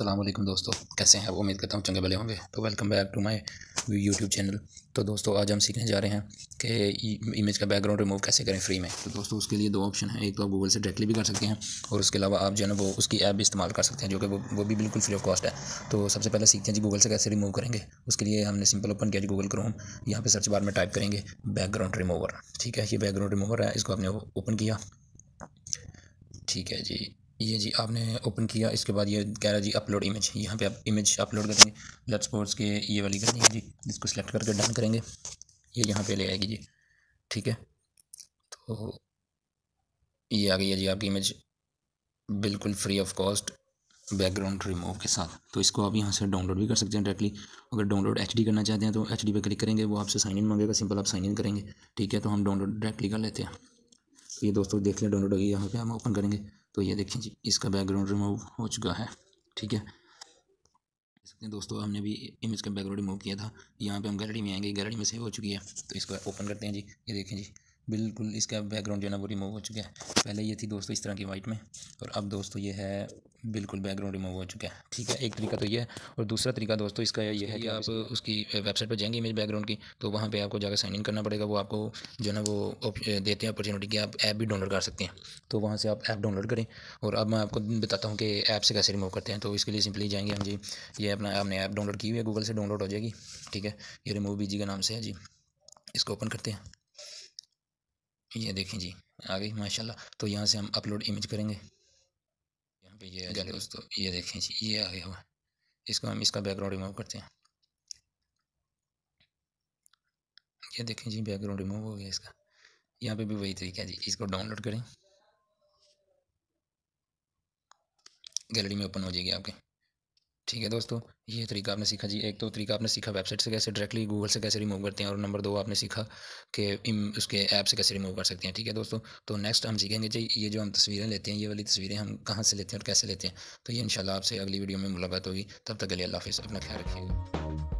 असलम दोस्तों कैसे हैं आप उम्मीद करता हूँ चंगे भले होंगे तो welcome back to my YouTube channel तो दोस्तों आज हम सीखने जा रहे हैं कि इमेज का बैकग्राउंड रिमूव कैसे करें फ्री में तो दोस्तों उसके लिए दो ऑप्शन है एक तो आप गूगल से डायरेक्टली भी कर सकते हैं और उसके अलावा आप जो है ना वो उसकी ऐप भी इस्तेमाल कर सकते हैं जो कि वो वो भी बिल्कुल फ्री ऑफ कॉस्ट है तो सबसे पहले सीखते हैं जी गूगल से कैसे रिमूव करेंगे उसके लिए हमने सिंपल ओपन किया जी गूगल क्रोम यहाँ पर सर्च बार में टाइप करेंगे बैकग्राउंड रिमूवर ठीक है ये बैकग्राउंड रिमूवर है इसको आपने ओपन किया ठीक है जी ये जी आपने ओपन किया इसके बाद ये कह रहा जी अपलोड इमेज यहाँ पे आप इमेज अपलोड करेंगे ब्लड स्पोर्ट्स के ये वाली करनी है जी इसको सिलेक्ट करके डन करेंगे ये यहाँ पे ले आएगी जी ठीक है तो ये आ गई है जी आपकी इमेज बिल्कुल free of cost background remove के साथ तो इसको आप यहाँ से डाउनलोड भी कर सकते हैं डायरेक्टली अगर डाउनलोड एच करना चाहते हैं तो एच पे क्लिक करेंगे वो आपसे साइन इन मांगेगा सिंपल आप साइन इन करेंगे ठीक है तो हम डाउनलोड डायरेक्टली कर लेते हैं ये दोस्तों देख लें डाउनलोड होगी यहाँ पे हम ओपन करेंगे तो ये देखें जी इसका बैकग्राउंड रिमूव हो चुका है ठीक है सकते दोस्तों हमने भी इमेज का बैकग्राउंड रिमूव किया था यहाँ पे हम गैलरी में आएंगे गैलरी में सेव हो चुकी है तो इसको ओपन करते हैं जी ये देखें जी बिल्कुल इसका बैकग्राउंड जो है ना वो रिमूव हो चुका है पहले ये थी दोस्तों इस तरह की वाइट में और अब दोस्तों ये है बिल्कुल बैकग्राउंड रिमूव हो चुका है ठीक है एक तरीका तो ये है और दूसरा तरीका दोस्तों इसका ये है कि आप उसकी वेबसाइट पर जाएंगे इमेज बैकग्राउंड की तो वहाँ पे आपको जाकर साइन इन करना पड़ेगा वो आपको जो है ना वो देते हैं अपॉर्चुनिटी कि आप ऐप भी डाउनलोड कर सकते हैं तो वहाँ से आप ऐप डाउनलोड करें और अब मैं आपको बताता हूँ कि ऐप से कैसे रिमूव करते हैं तो इसके लिए सिंपली जाएंगे हम हाँ जी ये अपना आपने ऐप डाउनलोड की हुई है गूगल से डाउनलोड हो जाएगी ठीक है ये रिमूव बीजी के नाम से है जी इसको ओपन करते हैं ये देखें जी आ गई माशाल्लाह तो यहाँ से हम अपलोड इमेज करेंगे यहाँ पे ये आ जाए दोस्तों ये देखें जी ये आ गया हुआ इसको हम इसका बैकग्राउंड रिमूव करते हैं ये देखें जी बैकग्राउंड रिमूव हो गया इसका यहाँ पे भी वही तरीका है जी इसको डाउनलोड करें गैलरी में ओपन हो जाएगी आपके ठीक है दोस्तों ये तरीका आपने सीखा जी एक तो तरीका आपने सीखा वेबसाइट से कैसे डायरेक्टली गूगल से कैसे रिमूव करते हैं और नंबर दो आपने सीखा कि उसके ऐप से कैसे रिमूव कर सकते हैं ठीक है दोस्तों तो नेक्स्ट हम सीखेंगे जी ये जो हम तस्वीरें लेते हैं ये वाली तस्वीरें हम कहाँ से लेते हैं और कैसे लेते हैं तो ये इंशाल्लाह आपसे अगली वीडियो में मुलाकात होगी तब तक अली अल्लाह हाफिज़ अपना ख्याल रखिएगा